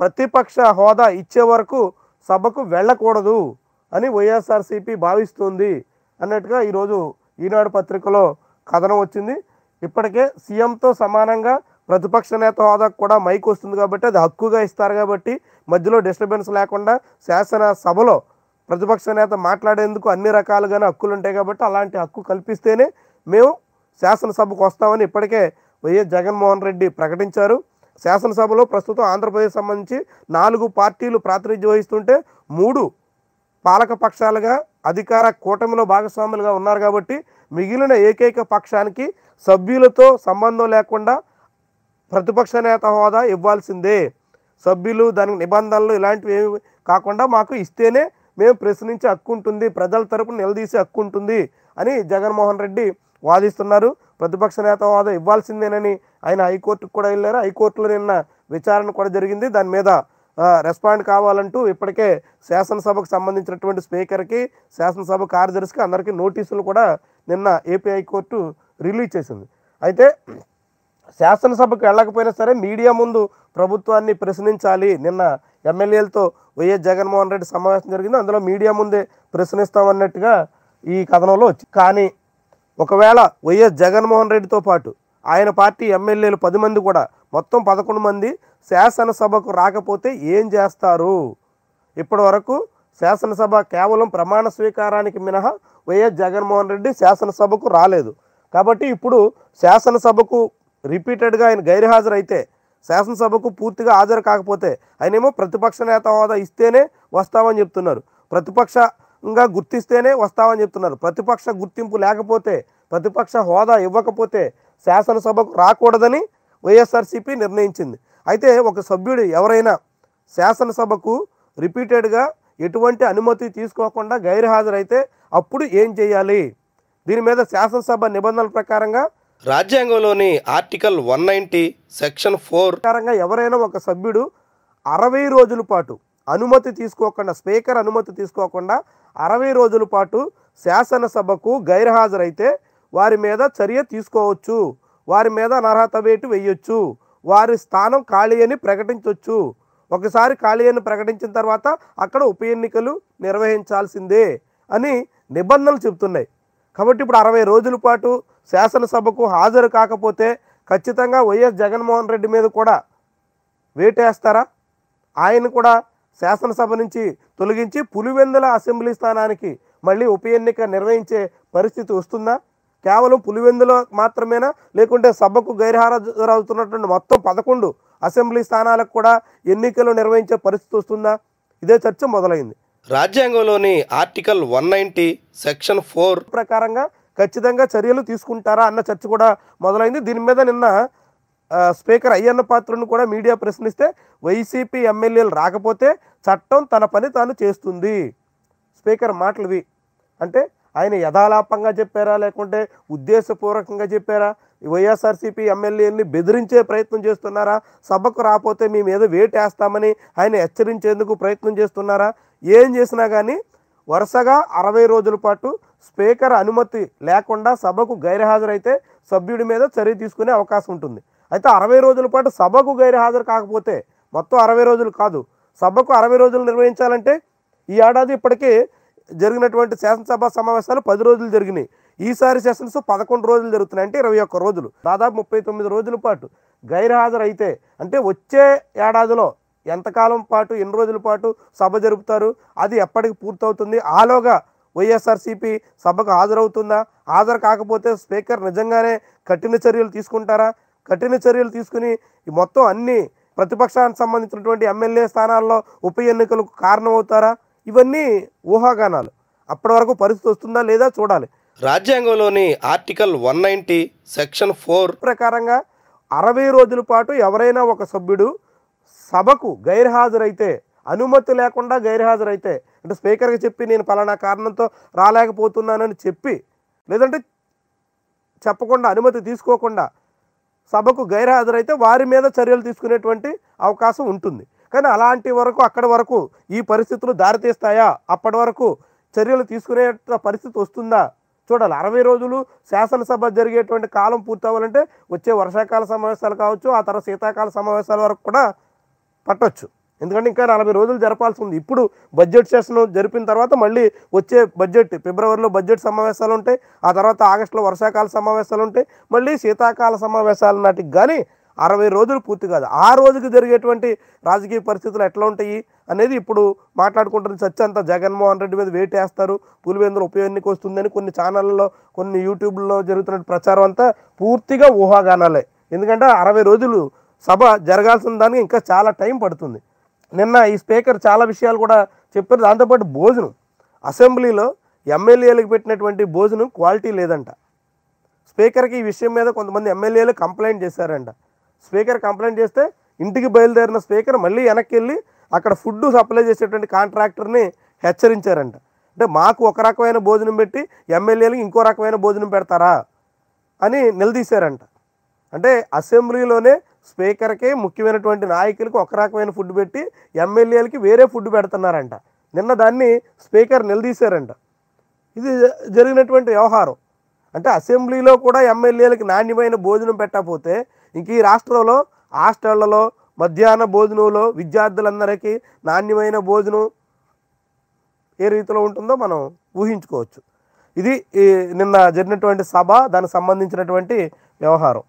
ప్రతిపక్ష హోదా ఇచ్చే వరకు సభకు వెళ్ళకూడదు అని వైఎస్ఆర్సీపీ భావిస్తుంది అన్నట్టుగా ఈరోజు ఈనాడు పత్రికలో కథనం వచ్చింది ఇప్పటికే సీఎంతో సమానంగా ప్రతిపక్ష నేత హోదాకు కూడా మైక్ వస్తుంది కాబట్టి అది హక్కుగా ఇస్తారు కాబట్టి మధ్యలో డిస్టర్బెన్స్ లేకుండా శాసన సభలో ప్రతిపక్ష నేత మాట్లాడేందుకు అన్ని రకాలుగానే హక్కులు ఉంటాయి కాబట్టి అలాంటి హక్కు కల్పిస్తేనే మేము శాసనసభకు వస్తామని ఇప్పటికే వైఎస్ జగన్మోహన్ రెడ్డి ప్రకటించారు శాసనసభలో ప్రస్తుతం ఆంధ్రప్రదేశ్ సంబంధించి నాలుగు పార్టీలు ప్రాతినిధ్యం వహిస్తుంటే మూడు పాలక పక్షాలుగా అధికార కూటమిలో భాగస్వాములుగా ఉన్నారు కాబట్టి మిగిలిన ఏకైక పక్షానికి సభ్యులతో సంబంధం లేకుండా ప్రతిపక్ష నేత హోదా ఇవ్వాల్సిందే సభ్యులు దానికి నిబంధనలు ఇలాంటివి ఏమి కాకుండా మాకు ఇస్తేనే మేము ప్రశ్నించి హక్కు ఉంటుంది ప్రజల తరపున నిలదీసే హక్కు ఉంటుంది అని జగన్మోహన్ రెడ్డి వాదిస్తున్నారు ప్రతిపక్ష నేత హోదా ఇవ్వాల్సిందేనని ఆయన హైకోర్టుకు కూడా వెళ్ళారు హైకోర్టులో నిన్న విచారణ కూడా జరిగింది దాని మీద రెస్పాండ్ కావాలంటూ ఇప్పటికే శాసనసభకు సంబంధించినటువంటి స్పీకర్కి శాసనసభ కార్యదర్శికి అందరికీ నోటీసులు కూడా నిన్న ఏపీ హైకోర్టు రిలీజ్ చేసింది అయితే శాసనసభకు వెళ్ళకపోయినా సరే మీడియా ముందు ప్రభుత్వాన్ని ప్రశ్నించాలి నిన్న ఎమ్మెల్యేలతో వైఎస్ జగన్మోహన్ రెడ్డి సమావేశం జరిగింది అందులో మీడియా ముందే ప్రశ్నిస్తామన్నట్టుగా ఈ కథనంలో వచ్చి కానీ ఒకవేళ వైఎస్ జగన్మోహన్ రెడ్డితో పాటు ఆయన పార్టీ ఎమ్మెల్యేలు పది మంది కూడా మొత్తం పదకొండు మంది శాసనసభకు రాకపోతే ఏం చేస్తారు ఇప్పటి వరకు శాసనసభ కేవలం ప్రమాణ స్వీకారానికి మినహా వైఎస్ జగన్మోహన్ రెడ్డి శాసనసభకు రాలేదు కాబట్టి ఇప్పుడు శాసనసభకు రిపీటెడ్గా ఆయన గైర్హాజరైతే శాసనసభకు పూర్తిగా హాజరు కాకపోతే ఆయనేమో ప్రతిపక్ష నేత హోదా ఇస్తేనే వస్తామని చెప్తున్నారు ప్రతిపక్ష ఇంకా గుర్తిస్తేనే వస్తామని చెప్తున్నారు ప్రతిపక్ష గుర్తింపు లేకపోతే ప్రతిపక్ష హోదా ఇవ్వకపోతే శాసనసభకు రాకూడదని వైఎస్ఆర్సీపీ నిర్ణయించింది అయితే ఒక సభ్యుడు ఎవరైనా శాసనసభకు రిపీటెడ్గా ఎటువంటి అనుమతి తీసుకోకుండా గైర్హాజరైతే అప్పుడు ఏం చేయాలి దీని మీద శాసనసభ నిబంధనల ప్రకారంగా రాజ్యాంగంలోని article one ninety section four ప్రకారంగా ఎవరైనా ఒక సభ్యుడు అరవై రోజుల పాటు అనుమతి తీసుకోకుండా స్పీకర్ అనుమతి తీసుకోకుండా అరవై రోజుల పాటు శాసనసభకు గైర్హాజరైతే వారి మీద చర్య తీసుకోవచ్చు వారి మీద అనర్హత వేటు వేయొచ్చు వారి స్థానం ఖాళీ అని ప్రకటించవచ్చు ఒకసారి ఖాళీ అని ప్రకటించిన తర్వాత అక్కడ ఉప ఎన్నికలు నిర్వహించాల్సిందే అని నిబంధనలు చెబుతున్నాయి కాబట్టి ఇప్పుడు అరవై రోజుల పాటు శాసనసభకు హాజరు కాకపోతే ఖచ్చితంగా వైఎస్ జగన్మోహన్ రెడ్డి మీద కూడా వేటేస్తారా ఆయన కూడా శాసనసభ నుంచి తొలగించి పులివెందుల అసెంబ్లీ స్థానానికి మళ్ళీ ఉప ఎన్నిక నిర్వహించే పరిస్థితి వస్తుందా కేవలం పులివెందులో మాత్రమేనా లేకుంటే సభకు గైర్హారవుతున్నటువంటి మొత్తం పదకొండు అసెంబ్లీ స్థానాలకు కూడా ఎన్నికలు నిర్వహించే పరిస్థితి వస్తుందా ఇదే చర్చ మొదలైంది రాజ్యాంగంలోని article one ninety section four ప్రకారంగా ఖచ్చితంగా చర్యలు తీసుకుంటారా అన్న చర్చ కూడా మొదలైంది దీని మీద నిన్న స్పీకర్ అయ్యన్న పాత్రను కూడా మీడియా ప్రశ్నిస్తే వైసీపీ ఎమ్మెల్యేలు రాకపోతే చట్టం తన పని తాను చేస్తుంది స్పీకర్ మాటలువి అంటే ఆయన యథాలాపంగా చెప్పారా లేకుంటే ఉద్దేశపూర్వకంగా చెప్పారా వైఎస్ఆర్సీపీ ఎమ్మెల్యేని బెదిరించే ప్రయత్నం చేస్తున్నారా సభకు రాపోతే మేము ఏదో వేటేస్తామని ఆయన హెచ్చరించేందుకు ప్రయత్నం చేస్తున్నారా ఏం చేసినా కానీ వరుసగా అరవై రోజుల పాటు స్పీకర్ అనుమతి లేకుండా సభకు గైర్హాజరైతే సభ్యుడి మీద చర్య తీసుకునే అవకాశం ఉంటుంది అయితే అరవై రోజుల పాటు సభకు గైర్హాజరు కాకపోతే మొత్తం అరవై రోజులు కాదు సభకు అరవై రోజులు నిర్వహించాలంటే ఈ ఏడాది ఇప్పటికే జరిగినటువంటి శాసనసభ సమావేశాలు పది రోజులు జరిగినాయి ఈసారి సెషన్స్ పదకొండు రోజులు జరుగుతున్నాయి అంటే ఇరవై ఒక్క రోజులు దాదాపు ముప్పై తొమ్మిది రోజుల పాటు అయితే అంటే వచ్చే ఏడాదిలో ఎంతకాలం పాటు ఎన్ని రోజుల పాటు సభ జరుపుతారు అది ఎప్పటికి పూర్తవుతుంది ఆలోగా వైఎస్ఆర్సీపీ సభకు హాజరవుతుందా హాజరు కాకపోతే స్పీకర్ నిజంగానే కఠిన చర్యలు తీసుకుంటారా కఠిన చర్యలు తీసుకుని మొత్తం అన్ని ప్రతిపక్షానికి సంబంధించినటువంటి ఎమ్మెల్యే స్థానాల్లో ఉప ఎన్నికలకు కారణమవుతారా ఇవన్నీ ఊహాగానాలు అప్పటి వరకు పరిస్థితి వస్తుందా లేదా చూడాలి రాజ్యాంగంలోని article one ninety section four ప్రకారంగా అరవై రోజుల పాటు ఎవరైనా ఒక సభ్యుడు సభకు గైర్హాజరైతే అనుమతి లేకుండా గైర్హాజరైతే అంటే స్పీకర్కి చెప్పి నేను పలానా కారణంతో రాలేకపోతున్నానని చెప్పి లేదంటే చెప్పకుండా అనుమతి తీసుకోకుండా సభకు గైర్హాజరైతే వారి మీద చర్యలు తీసుకునేటువంటి అవకాశం ఉంటుంది కానీ అలాంటి వరకు అక్కడి వరకు ఈ పరిస్థితులు దారితీస్తాయా అప్పటి వరకు చర్యలు తీసుకునే పరిస్థితి వస్తుందా చూడాలి అరవై రోజులు శాసనసభ జరిగేటువంటి కాలం పూర్తవ్వాలంటే వచ్చే వర్షాకాల సమావేశాలు కావచ్చు ఆ తర్వాత శీతాకాల సమావేశాల వరకు కూడా పట్టవచ్చు ఎందుకంటే ఇంకా నలభై రోజులు జరపాల్సి ఉంది ఇప్పుడు బడ్జెట్ సెషన్ జరిపిన తర్వాత మళ్ళీ వచ్చే బడ్జెట్ ఫిబ్రవరిలో బడ్జెట్ సమావేశాలు ఉంటాయి ఆ తర్వాత ఆగస్టులో వర్షాకాల సమావేశాలు ఉంటాయి మళ్ళీ శీతాకాల సమావేశాల నాటికి కానీ అరవై రోజులు పూర్తి కాదు ఆ రోజుకి జరిగేటువంటి రాజకీయ పరిస్థితులు ఎట్లా ఉంటాయి అనేది ఇప్పుడు మాట్లాడుకుంటున్న చర్చ అంతా జగన్మోహన్ రెడ్డి మీద వేటు వేస్తారు పులివేందులు ఉపయోగానికి వస్తుందని కొన్ని ఛానళ్ళలో కొన్ని యూట్యూబ్లో జరుగుతున్న ప్రచారం అంతా పూర్తిగా ఊహాగానాలే ఎందుకంటే అరవై రోజులు సభ జరగాల్సిన దానికి ఇంకా చాలా టైం పడుతుంది నిన్న ఈ స్పీకర్ చాలా విషయాలు కూడా చెప్పారు దాంతోపాటు భోజనం అసెంబ్లీలో ఎమ్మెల్యేలకు పెట్టినటువంటి భోజనం క్వాలిటీ లేదంట స్పీకర్కి ఈ విషయం మీద కొంతమంది ఎమ్మెల్యేలు కంప్లైంట్ చేశారంట స్పీకర్ కంప్లైంట్ చేస్తే ఇంటికి బయలుదేరిన స్పీకర్ మళ్ళీ వెనక్కి వెళ్ళి అక్కడ ఫుడ్ సప్లై చేసేటువంటి కాంట్రాక్టర్ని హెచ్చరించారంట అంటే మాకు ఒక రకమైన భోజనం పెట్టి ఎమ్మెల్యేలకు ఇంకో రకమైన భోజనం పెడతారా అని నిలదీశారంట అంటే అసెంబ్లీలోనే స్పీకర్కి ముఖ్యమైనటువంటి నాయకులకు ఒక రకమైన ఫుడ్ పెట్టి ఎమ్మెల్యేలకి వేరే ఫుడ్ పెడుతున్నారంట నిన్న దాన్ని స్పీకర్ నిలదీశారంట ఇది జరిగినటువంటి వ్యవహారం అంటే అసెంబ్లీలో కూడా ఎమ్మెల్యేలకు నాణ్యమైన భోజనం పెట్టకపోతే ఇంక ఈ రాష్ట్రంలో హాస్టళ్లలో మధ్యాహ్న భోజనంలో విద్యార్థులందరికీ నాణ్యమైన భోజనం ఏ రీతిలో ఉంటుందో మనం ఊహించుకోవచ్చు ఇది నిన్న జరిగినటువంటి సభ దానికి సంబంధించినటువంటి వ్యవహారం